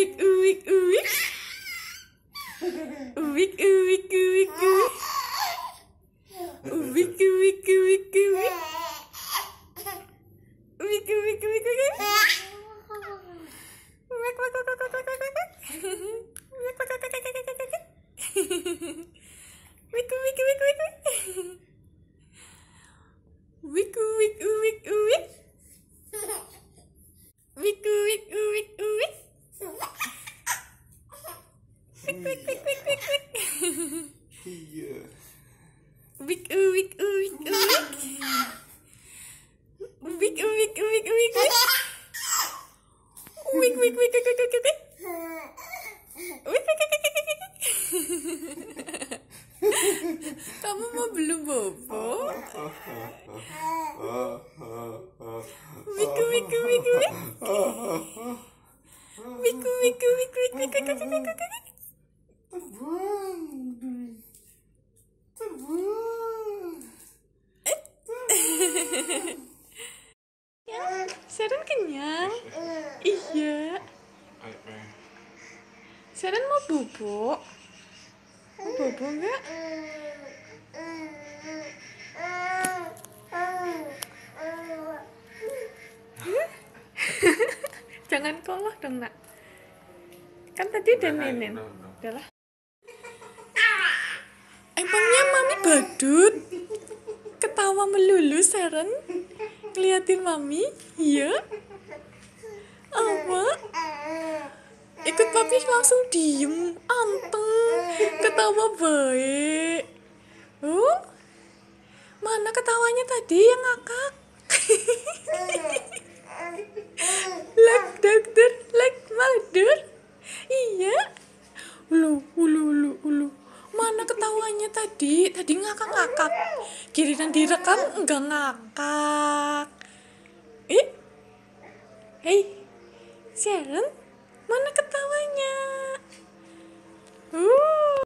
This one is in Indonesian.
uwik uwik uwik. Uwik uwik uwik uwik. Uwik uwik uwik uwik. Uwik uwik uwik uwik. Uwik uwik uwik uwik uwik uwik. Uwik uwik uwik uwik uwik. Uwik uwik uwik uwik uwik. Quick, quick, quick, quick, quick. yeah. Wick, ooh, wick, ooh, wick, ooh, wick. Wick, ooh, wick, ooh, wick, wick, wick. Wick, wick, wick, wick, wick, wick, wick. Wick, wick, wick, wick, wick. Kamu mau belum bobo? Wiku, wiku, wiku, wiku. Wiku, wiku, wiku, wiku, wiku, wiku, wiku. Kan ya Sharon kenyang iya Sharon mau bubuk mau bubuk nggak jangan kolok dong nak kan tadi udah Udah lah. emangnya mami badut ketawa melulu Sharon ngeliatin mami iya apa ikut papi langsung diem anteng ketawa baik oh mana ketawanya tadi yang ngakak lah dokter tadi tadi ngakak-ngakak kiri dan direkam enggak ngakak eh hei Sharon mana ketawanya uh